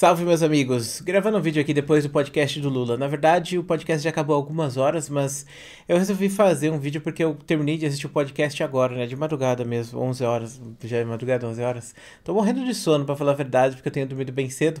Salve, meus amigos! Gravando um vídeo aqui depois do podcast do Lula. Na verdade, o podcast já acabou algumas horas, mas eu resolvi fazer um vídeo porque eu terminei de assistir o podcast agora, né? De madrugada mesmo, 11 horas. Já é madrugada, 11 horas. Tô morrendo de sono, para falar a verdade, porque eu tenho dormido bem cedo.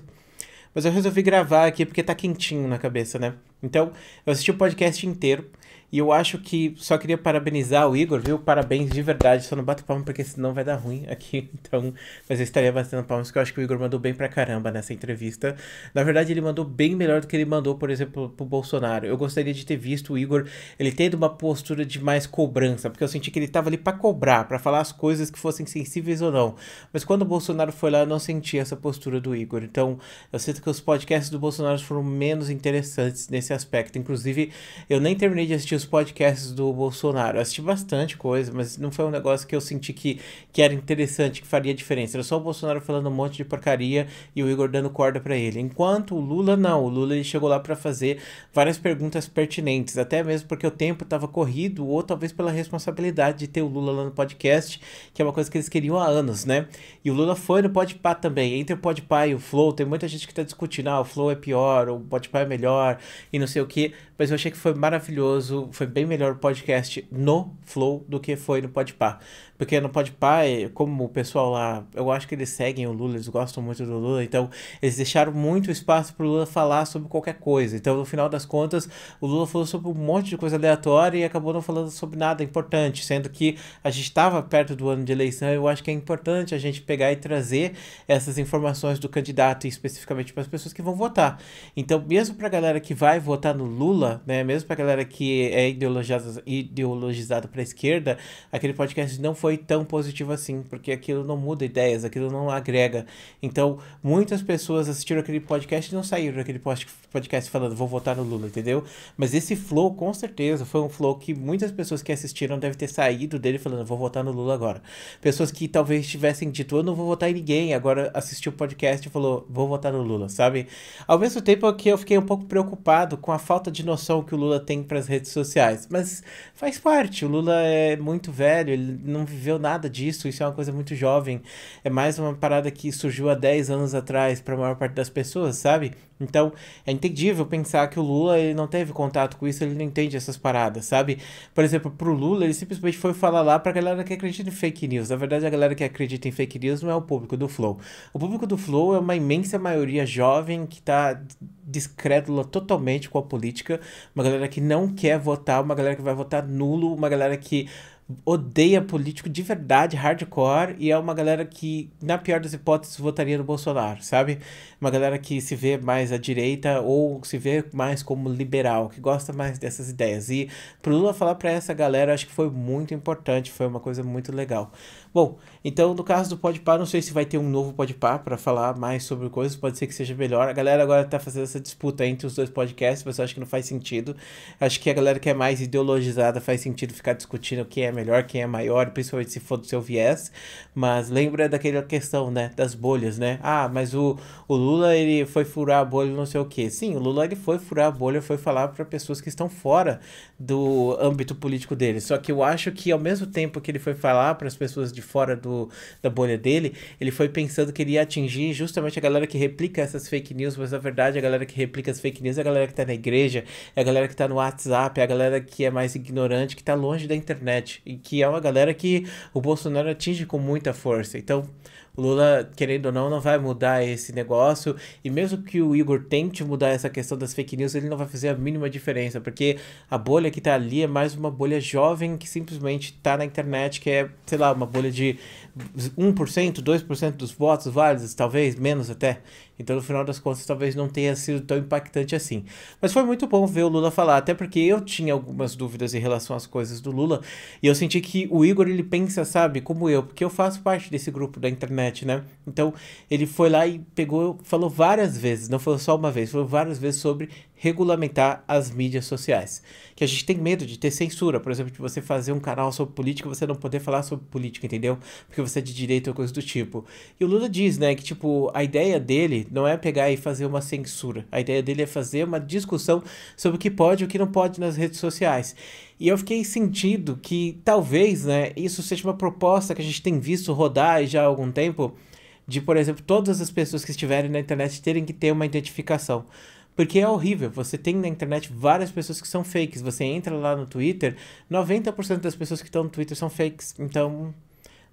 Mas eu resolvi gravar aqui porque tá quentinho na cabeça, né? Então, eu assisti o podcast inteiro. E eu acho que só queria parabenizar o Igor, viu? Parabéns de verdade. Só não bato palma porque senão vai dar ruim aqui. Então, mas eu estaria batendo palmas porque eu acho que o Igor mandou bem pra caramba nessa entrevista. Na verdade, ele mandou bem melhor do que ele mandou, por exemplo, pro Bolsonaro. Eu gostaria de ter visto o Igor, ele tendo uma postura de mais cobrança, porque eu senti que ele tava ali para cobrar, para falar as coisas que fossem sensíveis ou não. Mas quando o Bolsonaro foi lá, eu não senti essa postura do Igor. Então, eu sinto que os podcasts do Bolsonaro foram menos interessantes nesse aspecto. Inclusive, eu nem terminei de assistir os podcasts do Bolsonaro. Eu assisti bastante coisa, mas não foi um negócio que eu senti que, que era interessante, que faria diferença. Era só o Bolsonaro falando um monte de porcaria e o Igor dando corda para ele. Enquanto o Lula, não. O Lula ele chegou lá para fazer várias perguntas pertinentes, até mesmo porque o tempo estava corrido, ou talvez pela responsabilidade de ter o Lula lá no podcast, que é uma coisa que eles queriam há anos, né? E o Lula foi no Podpah também. Entre o Podpah e o Flow, tem muita gente que tá discutindo, ah, o Flow é pior, o Podpah é melhor, e não sei o que. Mas eu achei que foi maravilhoso foi bem melhor o podcast no Flow do que foi no Podpah. Porque no Podpah, como o pessoal lá, eu acho que eles seguem o Lula, eles gostam muito do Lula, então eles deixaram muito espaço pro Lula falar sobre qualquer coisa. Então, no final das contas, o Lula falou sobre um monte de coisa aleatória e acabou não falando sobre nada importante, sendo que a gente estava perto do ano de eleição, eu acho que é importante a gente pegar e trazer essas informações do candidato especificamente para as pessoas que vão votar. Então, mesmo para a galera que vai votar no Lula, né, mesmo para a galera que é ideologizada ideologizada para a esquerda, aquele podcast não foi foi tão positivo assim, porque aquilo não muda ideias, aquilo não agrega. Então, muitas pessoas assistiram aquele podcast e não saíram daquele podcast falando, vou votar no Lula, entendeu? Mas esse flow, com certeza, foi um flow que muitas pessoas que assistiram devem ter saído dele falando, vou votar no Lula agora. Pessoas que talvez tivessem dito, eu não vou votar em ninguém, agora assistiu o podcast e falou, vou votar no Lula, sabe? Ao mesmo tempo é que eu fiquei um pouco preocupado com a falta de noção que o Lula tem para as redes sociais, mas faz parte, o Lula é muito velho, ele não viveu viveu nada disso, isso é uma coisa muito jovem. É mais uma parada que surgiu há 10 anos atrás para a maior parte das pessoas, sabe? Então, é entendível pensar que o Lula ele não teve contato com isso, ele não entende essas paradas, sabe? Por exemplo, pro Lula, ele simplesmente foi falar lá pra galera que acredita em fake news. Na verdade, a galera que acredita em fake news não é o público do Flow. O público do Flow é uma imensa maioria jovem que tá descrédula totalmente com a política, uma galera que não quer votar, uma galera que vai votar nulo, uma galera que odeia político de verdade, hardcore, e é uma galera que, na pior das hipóteses, votaria no Bolsonaro, sabe? Uma galera que se vê mais à direita ou se vê mais como liberal, que gosta mais dessas ideias. E pro Lula falar para essa galera, acho que foi muito importante, foi uma coisa muito legal. Bom, então no caso do Podpah, não sei se vai ter um novo Podpah para falar mais sobre coisas, pode ser que seja melhor. A galera agora tá fazendo essa disputa entre os dois podcasts, mas eu acho que não faz sentido. Acho que a galera que é mais ideologizada faz sentido ficar discutindo o que é melhor, quem é maior, principalmente se for do seu viés. Mas lembra daquela questão, né? Das bolhas, né? Ah, mas o, o Lula, ele foi furar a bolha, não sei o quê. Sim, o Lula, ele foi furar a bolha, foi falar para pessoas que estão fora do âmbito político dele. Só que eu acho que ao mesmo tempo que ele foi falar para as pessoas de fora do, da bolha dele, ele foi pensando que ele ia atingir justamente a galera que replica essas fake news, mas na verdade a galera que replica as fake news é a galera que tá na igreja, é a galera que tá no WhatsApp, é a galera que é mais ignorante, que tá longe da internet que é uma galera que o Bolsonaro atinge com muita força. Então, o Lula, querendo ou não, não vai mudar esse negócio. E mesmo que o Igor tente mudar essa questão das fake news, ele não vai fazer a mínima diferença, porque a bolha que tá ali é mais uma bolha jovem que simplesmente tá na internet, que é, sei lá, uma bolha de 1%, 2% dos votos válidos, talvez, menos até. Então, no final das contas, talvez não tenha sido tão impactante assim. Mas foi muito bom ver o Lula falar, até porque eu tinha algumas dúvidas em relação às coisas do Lula, e eu senti que o Igor, ele pensa, sabe, como eu, porque eu faço parte desse grupo da internet internet, né? Então ele foi lá e pegou, falou várias vezes, não falou só uma vez, falou várias vezes sobre regulamentar as mídias sociais. Que a gente tem medo de ter censura, por exemplo, de você fazer um canal sobre política, você não poder falar sobre política, entendeu? Porque você é de direita ou coisa do tipo. E o Lula diz, né, que tipo, a ideia dele não é pegar e fazer uma censura. A ideia dele é fazer uma discussão sobre o que pode e o que não pode nas redes sociais. E eu fiquei sentindo que talvez, né, isso seja uma proposta que a gente tem visto rodar já há algum tempo de, por exemplo, todas as pessoas que estiverem na internet terem que ter uma identificação. Porque é horrível. Você tem na internet várias pessoas que são fakes. Você entra lá no Twitter, 90% das pessoas que estão no Twitter são fakes. Então,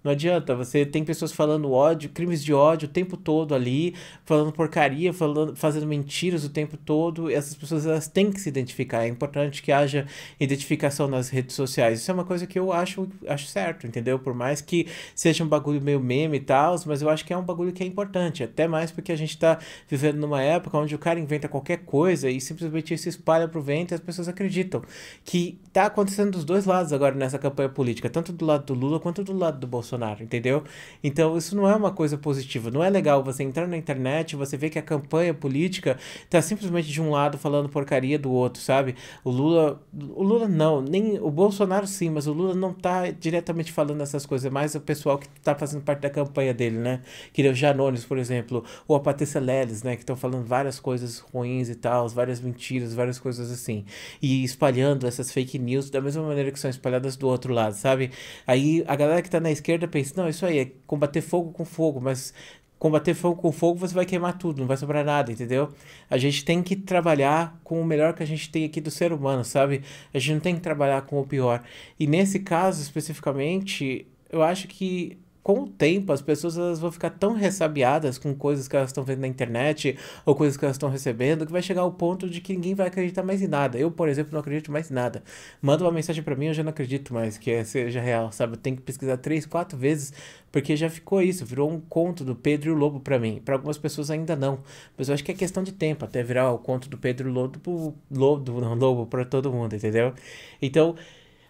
não adianta, você tem pessoas falando ódio, crimes de ódio o tempo todo ali, falando porcaria, falando, fazendo mentiras o tempo todo. essas pessoas elas têm que se identificar. É importante que haja identificação nas redes sociais. Isso é uma coisa que eu acho, acho certo, entendeu? Por mais que seja um bagulho meio meme e tal, mas eu acho que é um bagulho que é importante. Até mais porque a gente está vivendo numa época onde o cara inventa qualquer coisa e simplesmente isso espalha pro vento e as pessoas acreditam. Que tá acontecendo dos dois lados agora nessa campanha política, tanto do lado do Lula quanto do lado do Bolsonaro. Bolsonaro, entendeu? Então isso não é uma coisa positiva. Não é legal você entrar na internet, você ver que a campanha política tá simplesmente de um lado falando porcaria do outro, sabe? O Lula, o Lula não, nem o Bolsonaro sim, mas o Lula não tá diretamente falando essas coisas, é mais o pessoal que tá fazendo parte da campanha dele, né? Que é o Janones, por exemplo, ou a Patrícia Leles, né, que estão falando várias coisas ruins e tal, várias mentiras, várias coisas assim, e espalhando essas fake news da mesma maneira que são espalhadas do outro lado, sabe? Aí a galera que tá na esquerda esquerda pensa, não, isso aí, é combater fogo com fogo, mas combater fogo com fogo você vai queimar tudo, não vai sobrar nada, entendeu? A gente tem que trabalhar com o melhor que a gente tem aqui do ser humano, sabe? A gente não tem que trabalhar com o pior. E nesse caso, especificamente, eu acho que com o tempo, as pessoas elas vão ficar tão ressabiadas com coisas que elas estão vendo na internet ou coisas que elas estão recebendo que vai chegar ao ponto de que ninguém vai acreditar mais em nada. Eu, por exemplo, não acredito mais em nada. Manda uma mensagem para mim, eu já não acredito mais que seja real, sabe? Eu tenho que pesquisar três, quatro vezes porque já ficou isso, virou um conto do Pedro e o Lobo para mim. Para algumas pessoas ainda não, mas eu acho que é questão de tempo até virar o conto do Pedro e o Lobo, Lobo, não, Lobo para todo mundo, entendeu? Então,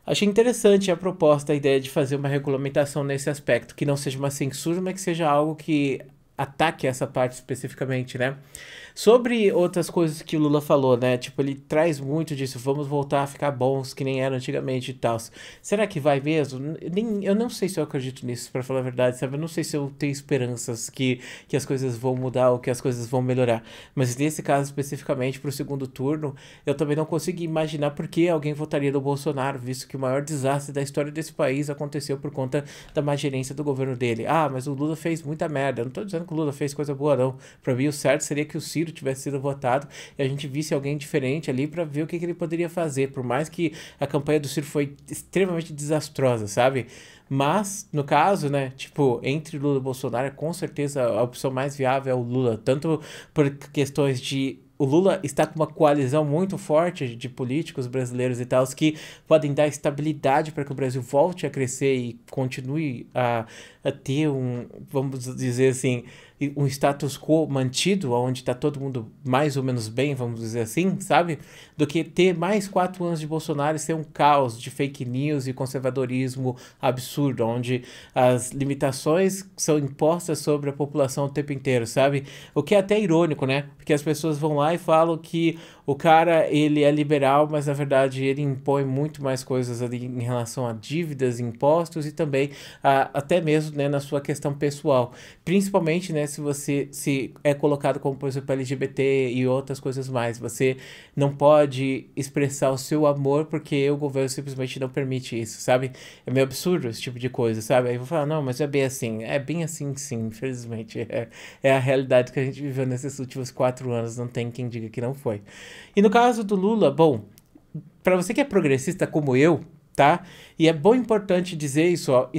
Achei interessante a proposta, a ideia de fazer uma regulamentação nesse aspecto, que não seja uma censura, mas que seja algo que ataque essa parte especificamente, né? Sobre outras coisas que o Lula falou, né? Tipo, ele traz muito disso, vamos voltar a ficar bons que nem era antigamente e tal. Será que vai mesmo? Nem, eu não sei se eu acredito nisso, para falar a verdade, sabe? Eu não sei se eu tenho esperanças que, que as coisas vão mudar ou que as coisas vão melhorar. Mas nesse caso especificamente, pro segundo turno, eu também não consigo imaginar por que alguém votaria no Bolsonaro, visto que o maior desastre da história desse país aconteceu por conta da má gerência do governo dele. Ah, mas o Lula fez muita merda. Eu não tô dizendo que o Lula fez coisa boa, não. Para mim, o certo seria que o Ciro tivesse sido votado e a gente visse alguém diferente ali para ver o que, que ele poderia fazer. Por mais que a campanha do Ciro foi extremamente desastrosa, sabe? Mas, no caso, né, tipo, entre Lula e Bolsonaro, com certeza a opção mais viável é o Lula, tanto por questões de o Lula está com uma coalizão muito forte de políticos brasileiros e tal, que podem dar estabilidade para que o Brasil volte a crescer e continue a, a ter um, vamos dizer assim, um status quo mantido, onde está todo mundo mais ou menos bem, vamos dizer assim, sabe? Do que ter mais quatro anos de Bolsonaro e ser um caos de fake news e conservadorismo absurdo, onde as limitações são impostas sobre a população o tempo inteiro, sabe? O que é até irônico, né? Porque as pessoas vão lá e falam que o cara, ele é liberal, mas na verdade ele impõe muito mais coisas ali em relação a dívidas, impostos e também a, ah, até mesmo né, na sua questão pessoal. Principalmente, né? Né, se você se é colocado como, por exemplo, LGBT e outras coisas mais. Você não pode expressar o seu amor porque o governo simplesmente não permite isso, sabe? É meio absurdo esse tipo de coisa, sabe? Aí eu vou falar, não, mas é bem assim. É bem assim, sim, infelizmente. É, é a realidade que a gente viveu nesses últimos quatro anos. Não tem quem diga que não foi. E no caso do Lula, bom, para você que é progressista como eu, tá? E é bom importante dizer isso, ó,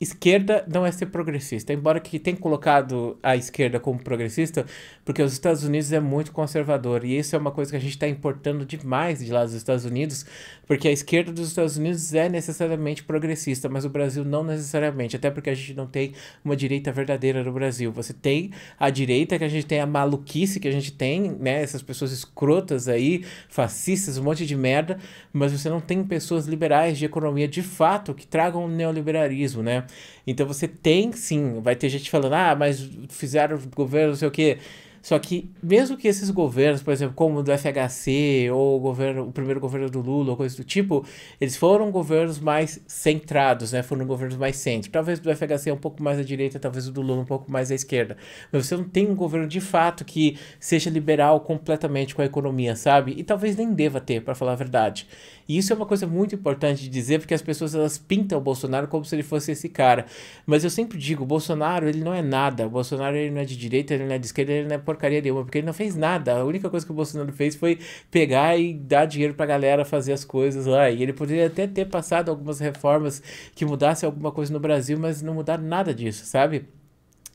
esquerda não é ser progressista, embora que tenha colocado a esquerda como progressista, porque os Estados Unidos é muito conservador, e isso é uma coisa que a gente está importando demais de lá dos Estados Unidos, porque a esquerda dos Estados Unidos é necessariamente progressista, mas o Brasil não necessariamente, até porque a gente não tem uma direita verdadeira no Brasil. Você tem a direita que a gente tem a maluquice que a gente tem, né, essas pessoas escrotas aí, fascistas, um monte de merda, mas você não tem pessoas liberais de economia de fato que tragam o neoliberalismo, né? Então você tem sim, vai ter gente falando, ah, mas fizeram governo, não sei o quê. Só que, mesmo que esses governos, por exemplo, como o do FHC ou o, governo, o primeiro governo do Lula, ou coisa do tipo, eles foram governos mais centrados, né? Foram governos mais centro. Talvez o do FHC é um pouco mais à direita, talvez o do Lula um pouco mais à esquerda. Mas você não tem um governo de fato que seja liberal completamente com a economia, sabe? E talvez nem deva ter, para falar a verdade. E isso é uma coisa muito importante de dizer, porque as pessoas elas pintam o Bolsonaro como se ele fosse esse cara. Mas eu sempre digo, o Bolsonaro ele não é nada. O Bolsonaro ele não é de direita, ele não é de esquerda, ele não é porcaria nenhuma, porque ele não fez nada. A única coisa que o Bolsonaro fez foi pegar e dar dinheiro pra galera fazer as coisas lá. E ele poderia até ter passado algumas reformas que mudassem alguma coisa no Brasil, mas não mudaram nada disso, sabe?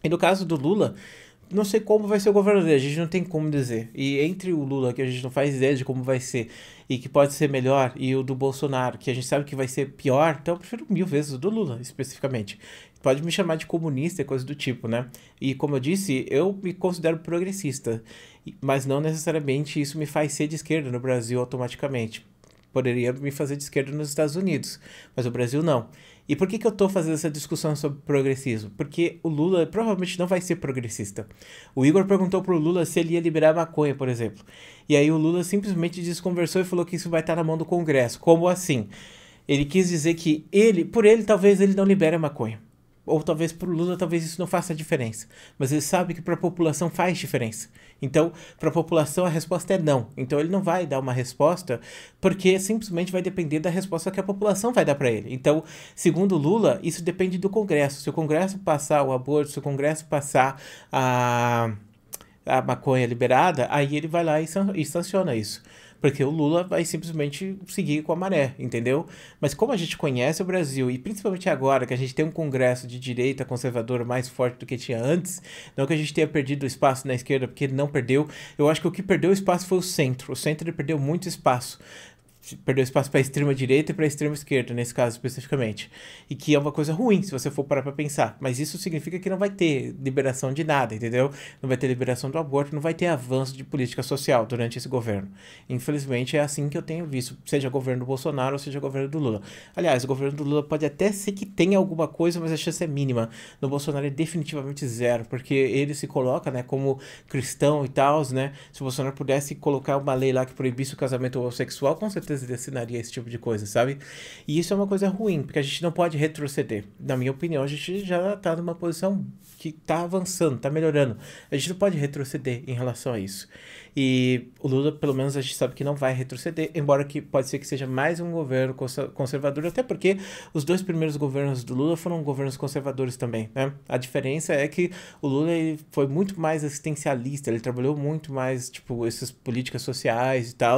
E no caso do Lula, não sei como vai ser o governo dele, a gente não tem como dizer. E entre o Lula, que a gente não faz ideia de como vai ser, e que pode ser melhor, e o do Bolsonaro, que a gente sabe que vai ser pior, então eu prefiro mil vezes o do Lula, especificamente. Pode me chamar de comunista e coisa do tipo, né? E como eu disse, eu me considero progressista, mas não necessariamente isso me faz ser de esquerda no Brasil automaticamente. Poderia me fazer de esquerda nos Estados Unidos, mas o Brasil não. E por que, que eu estou fazendo essa discussão sobre progressismo? Porque o Lula provavelmente não vai ser progressista. O Igor perguntou pro Lula se ele ia liberar maconha, por exemplo. E aí o Lula simplesmente desconversou e falou que isso vai estar na mão do Congresso. Como assim? Ele quis dizer que ele, por ele, talvez ele não libere maconha ou talvez para o Lula talvez isso não faça diferença, mas ele sabe que para a população faz diferença. Então, para a população a resposta é não. Então ele não vai dar uma resposta porque simplesmente vai depender da resposta que a população vai dar para ele. Então, segundo Lula, isso depende do Congresso. Se o Congresso passar o aborto, se o Congresso passar a a maconha liberada, aí ele vai lá e, san e sanciona isso porque o Lula vai simplesmente seguir com a maré, entendeu? Mas como a gente conhece o Brasil, e principalmente agora que a gente tem um Congresso de direita conservadora mais forte do que tinha antes, não que a gente tenha perdido espaço na esquerda, porque ele não perdeu, eu acho que o que perdeu espaço foi o centro. O centro ele perdeu muito espaço perdeu espaço para a extrema direita e para a extrema esquerda, nesse caso especificamente. E que é uma coisa ruim se você for parar para pensar. Mas isso significa que não vai ter liberação de nada, entendeu? Não vai ter liberação do aborto, não vai ter avanço de política social durante esse governo. Infelizmente é assim que eu tenho visto, seja governo do Bolsonaro ou seja governo do Lula. Aliás, o governo do Lula pode até ser que tenha alguma coisa, mas a chance é mínima. No Bolsonaro é definitivamente zero, porque ele se coloca, né, como cristão e tal, né? Se o Bolsonaro pudesse colocar uma lei lá que proibisse o casamento homossexual, com certeza artistas ele assinaria esse tipo de coisa, sabe? E isso é uma coisa ruim, porque a gente não pode retroceder. Na minha opinião, a gente já está numa posição que está avançando, está melhorando. A gente não pode retroceder em relação a isso. E o Lula, pelo menos, a gente sabe que não vai retroceder, embora que pode ser que seja mais um governo conservador, até porque os dois primeiros governos do Lula foram governos conservadores também, né? A diferença é que o Lula foi muito mais assistencialista, ele trabalhou muito mais, tipo, essas políticas sociais e tal.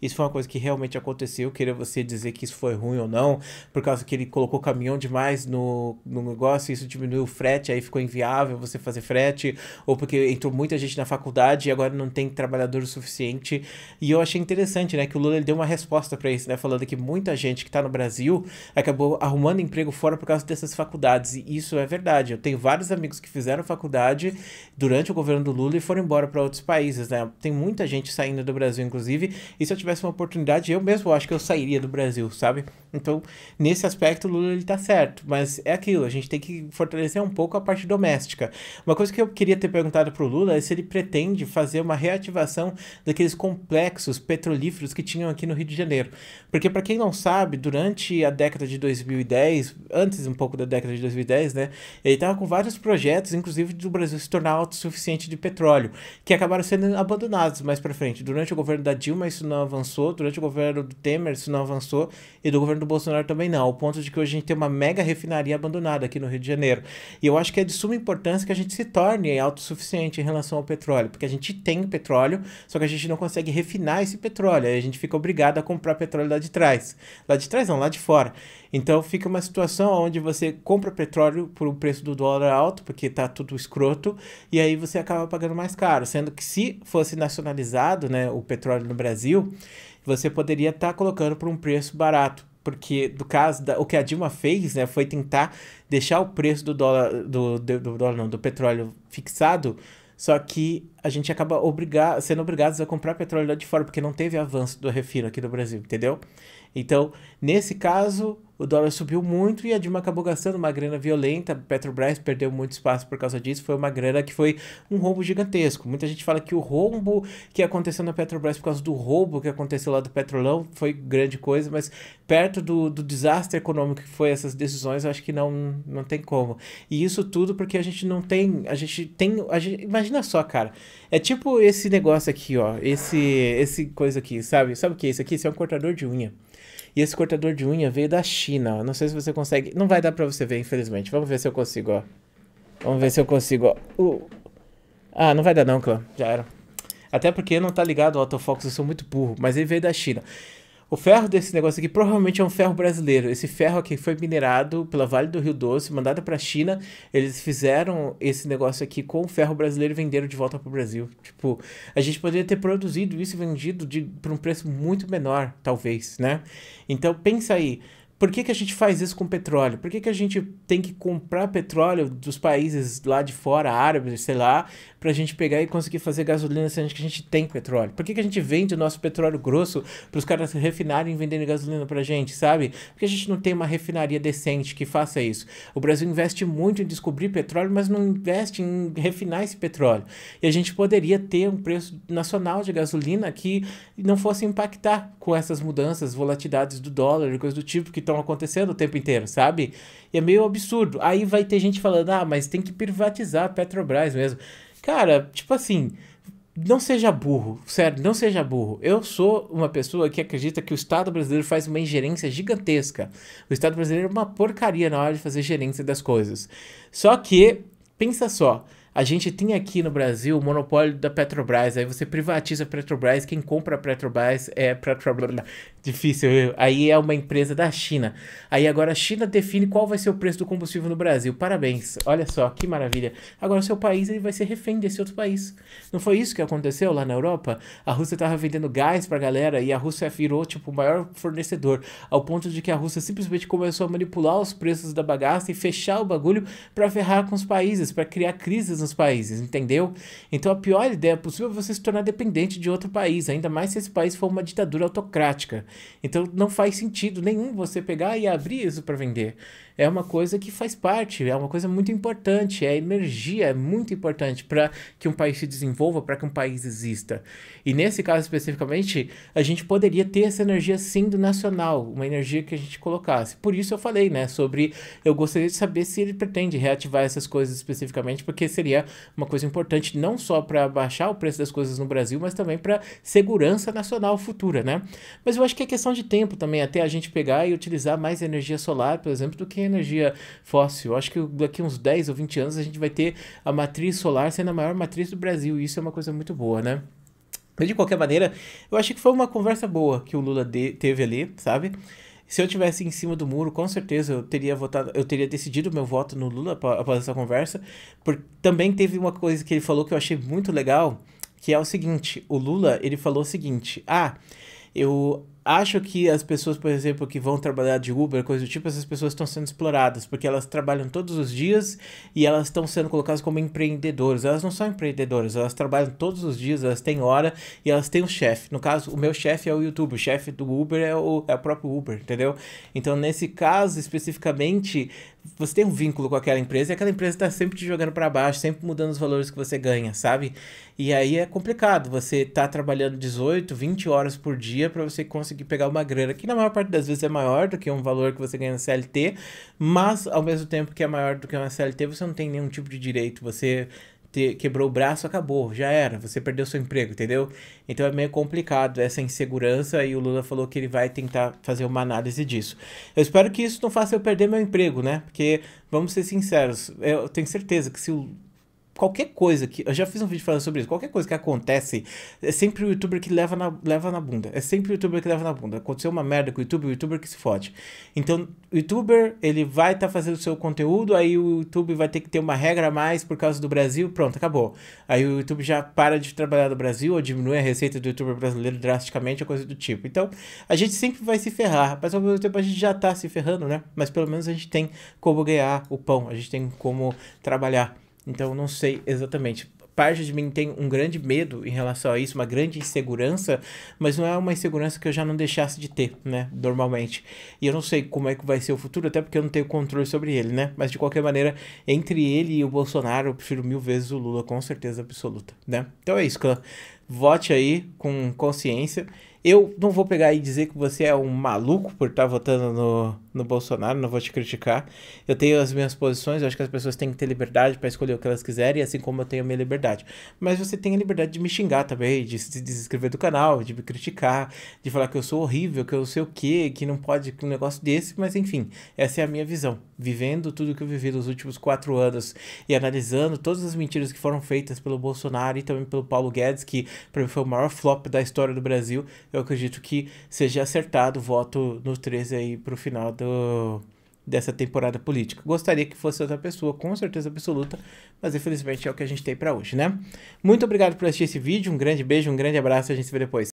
Isso foi uma coisa que realmente aconteceu, querer você dizer que isso foi ruim ou não, por causa que ele colocou caminhão demais no, no negócio, isso diminuiu o frete, aí ficou inviável você fazer frete, ou porque entrou muita gente na faculdade e agora não tem trabalhador o suficiente. E eu achei interessante, né, que o Lula deu uma resposta para isso, né, falando que muita gente que está no Brasil acabou arrumando emprego fora por causa dessas faculdades, e isso é verdade. Eu tenho vários amigos que fizeram faculdade durante o governo do Lula e foram embora para outros países, né? Tem muita gente saindo do Brasil, inclusive, e se eu tivesse uma oportunidade, eu mesmo mesmo, eu acho que eu sairia do Brasil, sabe? Então, nesse aspecto, o Lula ele tá certo. Mas é aquilo, a gente tem que fortalecer um pouco a parte doméstica. Uma coisa que eu queria ter perguntado pro Lula é se ele pretende fazer uma reativação daqueles complexos petrolíferos que tinham aqui no Rio de Janeiro. Porque, para quem não sabe, durante a década de 2010, antes um pouco da década de 2010, né? Ele tava com vários projetos, inclusive do Brasil se tornar autossuficiente de petróleo, que acabaram sendo abandonados mais para frente. Durante o governo da Dilma, isso não avançou. Durante o governo governo do Temer isso não avançou e do governo do Bolsonaro também não, ao ponto de que hoje a gente tem uma mega refinaria abandonada aqui no Rio de Janeiro. E eu acho que é de suma importância que a gente se torne autossuficiente em relação ao petróleo, porque a gente tem petróleo, só que a gente não consegue refinar esse petróleo, aí a gente fica obrigado a comprar petróleo lá de trás. Lá de trás não, lá de fora. Então fica uma situação onde você compra petróleo por um preço do dólar alto, porque está tudo escroto, e aí você acaba pagando mais caro, sendo que se fosse nacionalizado, né, o petróleo no Brasil, você poderia estar tá colocando por um preço barato. Porque, do caso, da, o que a Dilma fez, né, foi tentar deixar o preço do dólar, do, do, do dólar não, do petróleo fixado, só que a gente acaba obrigar, sendo obrigados a comprar petróleo lá de fora, porque não teve avanço do refino aqui no Brasil, entendeu? Então, nesse caso, o dólar subiu muito e a Dilma acabou gastando uma grana violenta. A Petrobras perdeu muito espaço por causa disso. Foi uma grana que foi um roubo gigantesco. Muita gente fala que o rombo que aconteceu na Petrobras por causa do roubo que aconteceu lá do Petrolão foi grande coisa, mas perto do, do desastre econômico que foi essas decisões, eu acho que não, não tem como. E isso tudo porque a gente não tem. A gente tem. A gente, imagina só, cara. É tipo esse negócio aqui, ó. Esse, esse coisa aqui, sabe? Sabe o que é isso aqui? Isso é um cortador de unha. E esse cortador de unha veio da China, ó. Não sei se você consegue. Não vai dar pra você ver, infelizmente. Vamos ver se eu consigo, ó. Vamos ver se eu consigo, ó. Uh. Ah, não vai dar não, clã. Já era. Até porque não tá ligado o autofocus, eu sou muito burro. Mas ele veio da China. O ferro desse negócio aqui provavelmente é um ferro brasileiro. Esse ferro aqui foi minerado pela Vale do Rio Doce, mandado para a China. Eles fizeram esse negócio aqui com o ferro brasileiro e venderam de volta para o Brasil. Tipo, a gente poderia ter produzido isso e vendido por um preço muito menor, talvez, né? Então pensa aí por que, que a gente faz isso com petróleo? Por que, que a gente tem que comprar petróleo dos países lá de fora, árabes, sei lá, para a gente pegar e conseguir fazer gasolina se a gente, que a gente tem petróleo? Por que, que a gente vende o nosso petróleo grosso para os caras refinarem e venderem gasolina para a gente, sabe? Porque a gente não tem uma refinaria decente que faça isso. O Brasil investe muito em descobrir petróleo, mas não investe em refinar esse petróleo. E a gente poderia ter um preço nacional de gasolina que não fosse impactar com essas mudanças, volatilidades do dólar e coisas do tipo que estão acontecendo o tempo inteiro, sabe? E é meio absurdo. Aí vai ter gente falando, ah, mas tem que privatizar a Petrobras mesmo. Cara, tipo assim, não seja burro, sério, não seja burro. Eu sou uma pessoa que acredita que o Estado brasileiro faz uma ingerência gigantesca. O Estado brasileiro é uma porcaria na hora de fazer gerência das coisas. Só que, pensa só, a gente tem aqui no Brasil o monopólio da Petrobras, aí você privatiza a Petrobras, quem compra a Petrobras é Petrobras. Difícil, viu? Aí é uma empresa da China. Aí agora a China define qual vai ser o preço do combustível no Brasil. Parabéns. Olha só, que maravilha. Agora o seu país ele vai ser refém desse outro país. Não foi isso que aconteceu lá na Europa? A Rússia estava vendendo gás para a galera e a Rússia virou, tipo, o maior fornecedor. Ao ponto de que a Rússia simplesmente começou a manipular os preços da bagaça e fechar o bagulho para ferrar com os países, para criar crises nos países, entendeu? Então a pior ideia possível é você se tornar dependente de outro país, ainda mais se esse país for uma ditadura autocrática. Então não faz sentido nenhum você pegar e abrir isso para vender é uma coisa que faz parte, é uma coisa muito importante, é energia, é muito importante para que um país se desenvolva, para que um país exista. E nesse caso especificamente, a gente poderia ter essa energia sim do nacional, uma energia que a gente colocasse. Por isso eu falei, né, sobre eu gostaria de saber se ele pretende reativar essas coisas especificamente, porque seria uma coisa importante não só para baixar o preço das coisas no Brasil, mas também para segurança nacional futura, né? Mas eu acho que é questão de tempo também até a gente pegar e utilizar mais energia solar, por exemplo, do que sem energia fóssil. acho que daqui uns 10 ou 20 anos a gente vai ter a matriz solar sendo a maior matriz do Brasil. E isso é uma coisa muito boa, né? Mas de qualquer maneira, eu achei que foi uma conversa boa que o Lula teve ali, sabe? se eu tivesse em cima do muro, com certeza eu teria votado, eu teria decidido meu voto no Lula após essa conversa. Porque também teve uma coisa que ele falou que eu achei muito legal, que é o seguinte: o Lula ele falou o seguinte, ah, eu acho que as pessoas, por exemplo, que vão trabalhar de Uber, coisa do tipo, essas pessoas estão sendo exploradas, porque elas trabalham todos os dias e elas estão sendo colocadas como empreendedoras. Elas não são empreendedoras, elas trabalham todos os dias, elas têm hora e elas têm um chefe. No caso, o meu chefe é o YouTube, o chefe do Uber é o, é o próprio Uber, entendeu? Então, nesse caso especificamente, você tem um vínculo com aquela empresa e aquela empresa está sempre te jogando para baixo, sempre mudando os valores que você ganha, sabe? E aí é complicado, você tá trabalhando 18, 20 horas por dia para você conseguir pegar uma grana que na maior parte das vezes é maior do que um valor que você ganha na CLT, mas ao mesmo tempo que é maior do que uma CLT, você não tem nenhum tipo de direito, você te, quebrou o braço, acabou, já era, você perdeu seu emprego, entendeu? Então é meio complicado essa insegurança e o Lula falou que ele vai tentar fazer uma análise disso. Eu espero que isso não faça eu perder meu emprego, né? Porque, vamos ser sinceros, eu tenho certeza que se o qualquer coisa que. Eu já fiz um vídeo falando sobre isso. Qualquer coisa que acontece, é sempre o youtuber que leva na, leva na bunda. É sempre o youtuber que leva na bunda. Aconteceu uma merda com o YouTube, o youtuber que se fode. Então, o youtuber, ele vai estar tá fazendo seu conteúdo, aí o YouTube vai ter que ter uma regra a mais por causa do Brasil, pronto, acabou. Aí o YouTube já para de trabalhar no Brasil ou diminui a receita do youtuber brasileiro drasticamente, ou coisa do tipo. Então, a gente sempre vai se ferrar, mas ao mesmo tempo a gente já tá se ferrando, né? Mas pelo menos a gente tem como ganhar o pão, a gente tem como trabalhar. Então não sei exatamente. Parte de mim tem um grande medo em relação a isso, uma grande insegurança, mas não é uma insegurança que eu já não deixasse de ter, né? Normalmente. E eu não sei como é que vai ser o futuro, até porque eu não tenho controle sobre ele, né? Mas de qualquer maneira, entre ele e o Bolsonaro, eu prefiro mil vezes o Lula, com certeza absoluta, né? Então é isso, clã. Vote aí com consciência. Eu não vou pegar e dizer que você é um maluco por estar tá votando no no Bolsonaro, não vou te criticar. Eu tenho as minhas posições, eu acho que as pessoas têm que ter liberdade para escolher o que elas quiserem, assim como eu tenho a minha liberdade. Mas você tem a liberdade de me xingar também, de se desinscrever do canal, de me criticar, de falar que eu sou horrível, que eu sei o quê, que não pode, que um negócio desse, mas enfim, essa é a minha visão. Vivendo tudo que eu vivi nos últimos quatro anos e analisando todas as mentiras que foram feitas pelo Bolsonaro e também pelo Paulo Guedes, que para mim foi o maior flop da história do Brasil, eu acredito que seja acertado o voto no 13 aí pro final do, dessa temporada política. Gostaria que fosse outra pessoa, com certeza absoluta, mas infelizmente é o que a gente tem para hoje, né? Muito obrigado por assistir esse vídeo, um grande beijo, um grande abraço, a gente se vê depois.